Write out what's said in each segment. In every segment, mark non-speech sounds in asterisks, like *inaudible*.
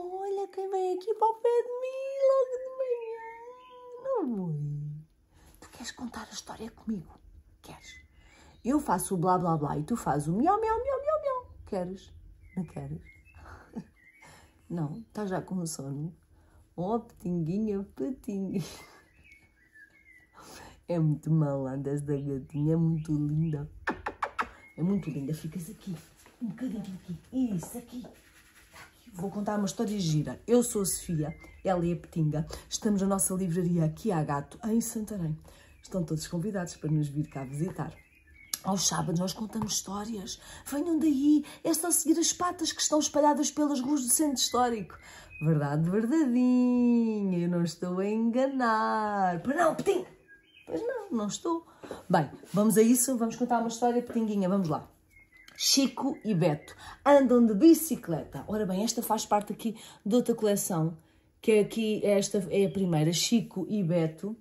Olha quem vem aqui para o pé de mim logo de manhã. Não, vou. Tu queres contar a história comigo? Queres? Eu faço o blá blá blá e tu fazes o miau miau miau miau miau. Queres? Não queres? *laughs* Não, estás já com sono. Oh, petinguinha, petinguinha. *laughs* É muito malandra esta gatinha, é muito linda. É muito linda, ficas aqui. Um bocadinho aqui. Isso, aqui. Vou contar uma história gira. Eu sou a Sofia, ela é a Petinga. Estamos na nossa livraria aqui a Gato, em Santarém. Estão todos convidados para nos vir cá visitar. Aos sábados nós contamos histórias. Venham daí, é só seguir as patas que estão espalhadas pelas ruas do centro histórico. Verdade, verdadinha, eu não estou a enganar. Pois não, Petinga! Pois não, não estou. Bem, vamos a isso, vamos contar uma história, Petinguinha, vamos lá. Chico e Beto andam de bicicleta. Ora bem, esta faz parte aqui de outra coleção, que é aqui é esta é a primeira, Chico e Beto.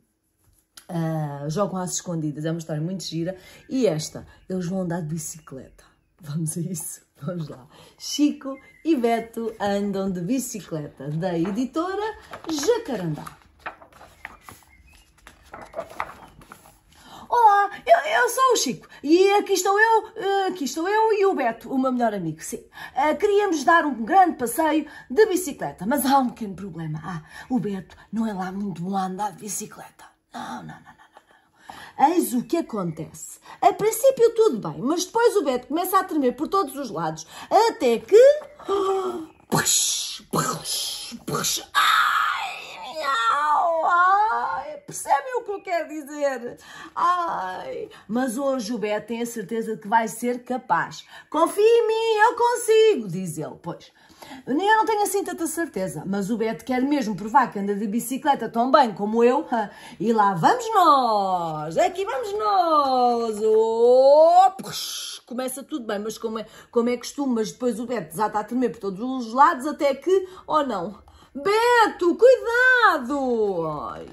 Uh, jogam às escondidas, é uma história muito gira. E esta, eles vão andar de bicicleta. Vamos a isso, *laughs* vamos lá. Chico e Beto andam de bicicleta, da editora Jacarandá. eu sou o Chico e aqui estou eu, eh, aqui estou eu e o Beto, o meu melhor amigo, sim. Eh, queríamos dar um grande passeio de bicicleta, mas há um pequeno problema. Ah, o Beto não é lá muito bom a andar de bicicleta. Não, não, não, não, não. Eis o que acontece. A princípio tudo bem, mas depois o Beto começa a tremer por todos os lados, até que... *gasps* Ai, minha alma! Percebem o que eu quero dizer? Ai, mas hoje o Beto tem a certeza de que vai ser capaz. Confia em mim, eu consigo, diz ele. Pois, eu não tenho assim tanta certeza, mas o Beto quer mesmo provar que anda de bicicleta tão bem como eu. E lá vamos nós, aqui vamos nós. Oh, começa tudo bem, mas como é, como é costume, mas depois o Beto já está a tremer por todos os lados até que, ou oh não, Beto, cuidado! Ai,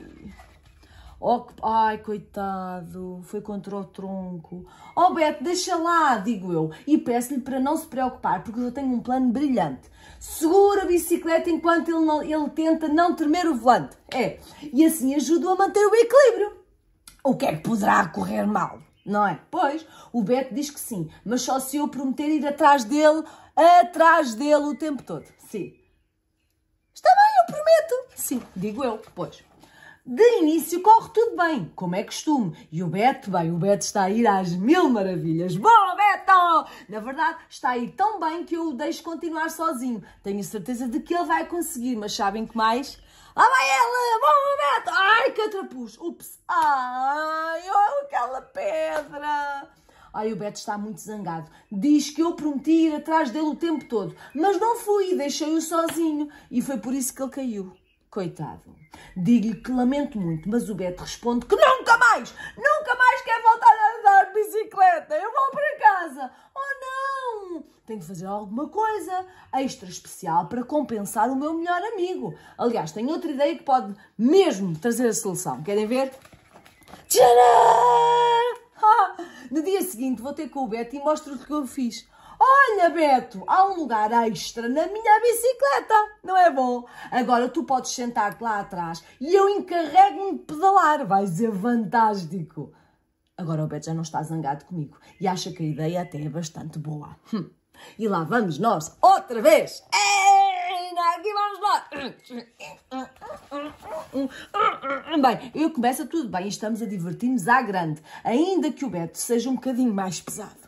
Oh, ai, coitado, foi contra o tronco. Oh, Beto, deixa lá, digo eu, e peço-lhe para não se preocupar, porque eu tenho um plano brilhante. Segura a bicicleta enquanto ele, não, ele tenta não tremer o volante. É, e assim ajudo a manter o equilíbrio. O que é que poderá correr mal? Não é? Pois, o Beto diz que sim, mas só se eu prometer ir atrás dele, atrás dele o tempo todo. Sim. Está bem, eu prometo. Sim, digo eu, pois. De início corre tudo bem, como é costume. E o Beto, bem, o Beto está a ir às mil maravilhas. Bom Beto! Na verdade, está a ir tão bem que eu o deixo continuar sozinho. Tenho certeza de que ele vai conseguir, mas sabem que mais? Lá vai ela! Bom Beto! Ai, que atrapus! Ups! Ai, olha aquela pedra! Ai, o Beto está muito zangado. Diz que eu prometi ir atrás dele o tempo todo, mas não fui e deixei-o sozinho. E foi por isso que ele caiu. Coitado. Digo-lhe que lamento muito, mas o Beto responde que nunca mais, nunca mais quer voltar a andar de bicicleta. Eu vou para casa. Oh não! Tenho que fazer alguma coisa extra especial para compensar o meu melhor amigo. Aliás, tenho outra ideia que pode mesmo trazer a solução. Querem ver? Tcharam! no dia seguinte vou ter com o Beto e mostro-lhe o que eu fiz. Olha, Beto, há um lugar extra na minha bicicleta bom. Agora tu podes sentar-te lá atrás e eu encarrego-me de pedalar. Vai ser fantástico. Agora o oh, Beto já não está zangado comigo e acha que a ideia até é bastante boa. Hum. E lá vamos nós, outra vez! É aqui vamos lá. Bem, eu começo tudo bem, estamos a divertir-nos à grande, ainda que o Beto seja um bocadinho mais pesado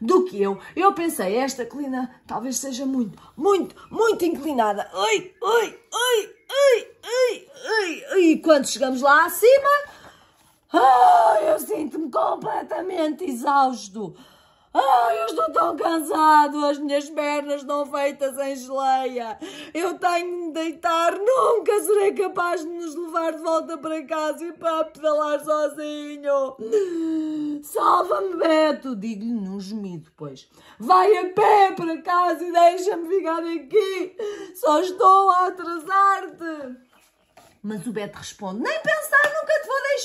do que eu. Eu pensei, esta colina talvez seja muito, muito, muito inclinada. Ui, ui, ui, ui, ui, ui. E quando chegamos lá acima, eu sinto-me completamente exausto. Ai, eu estou tão cansado, as minhas pernas estão feitas em geleia. Eu tenho de deitar, nunca serei capaz de nos levar de volta para casa e para pedalar sozinho. Salva-me, Beto, digo-lhe num gemido, pois. Vai a pé para casa e deixa-me ficar aqui. Só estou a atrasar-te. Mas o Beto responde: Nem pela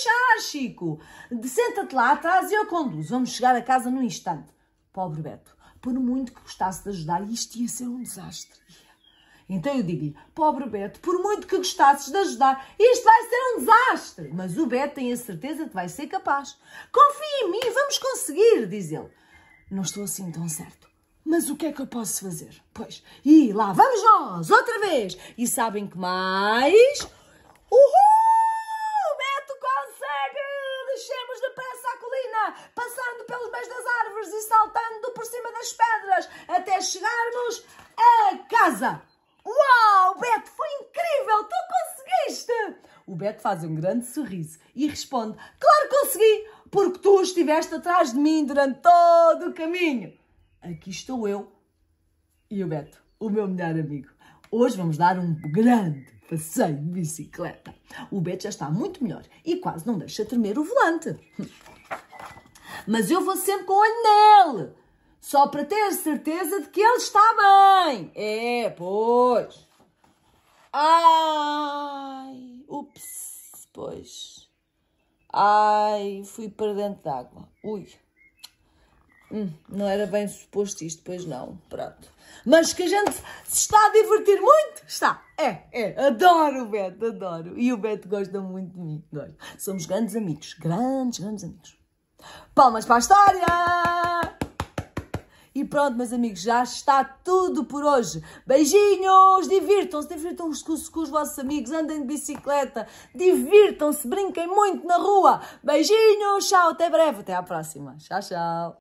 deixar, Chico. Senta-te lá atrás e eu conduzo. Vamos chegar a casa num instante. Pobre Beto, por muito que gostasse de ajudar, isto ia ser um desastre. Então eu digo-lhe, pobre Beto, por muito que gostasses de ajudar, isto vai ser um desastre. Mas o Beto tem a certeza que vai ser capaz. Confia em mim, vamos conseguir, diz ele. Não estou assim tão certo. Mas o que é que eu posso fazer? Pois, e lá vamos nós, outra vez. E sabem que mais? Uhul! chegarmos a casa. Uau, Beto, foi incrível, tu conseguiste! O Beto faz um grande sorriso e responde: Claro que consegui, porque tu estiveste atrás de mim durante todo o caminho. Aqui estou eu e o Beto, o meu melhor amigo. Hoje vamos dar um grande passeio de bicicleta. O Beto já está muito melhor e quase não deixa tremer o volante. Mas eu vou sempre com o olho nele só para ter certeza de que ele está bem. É, pois. Ai, ups, pois. Ai, fui para dentro d'água. Ui. Hum, não era bem suposto isto, pois não. Pronto. Mas que a gente se está a divertir muito? Está. É, é. Adoro o Beto, adoro. E o Beto gosta muito de mim. Nós somos grandes amigos. Grandes, grandes amigos. Palmas para a história! E pronto, meus amigos, já está tudo por hoje. Beijinhos, divirtam-se, divirtam-se com, com os vossos amigos, andem de bicicleta, divirtam-se, brinquem muito na rua. Beijinhos, tchau, até breve, até à próxima. Tchau, tchau.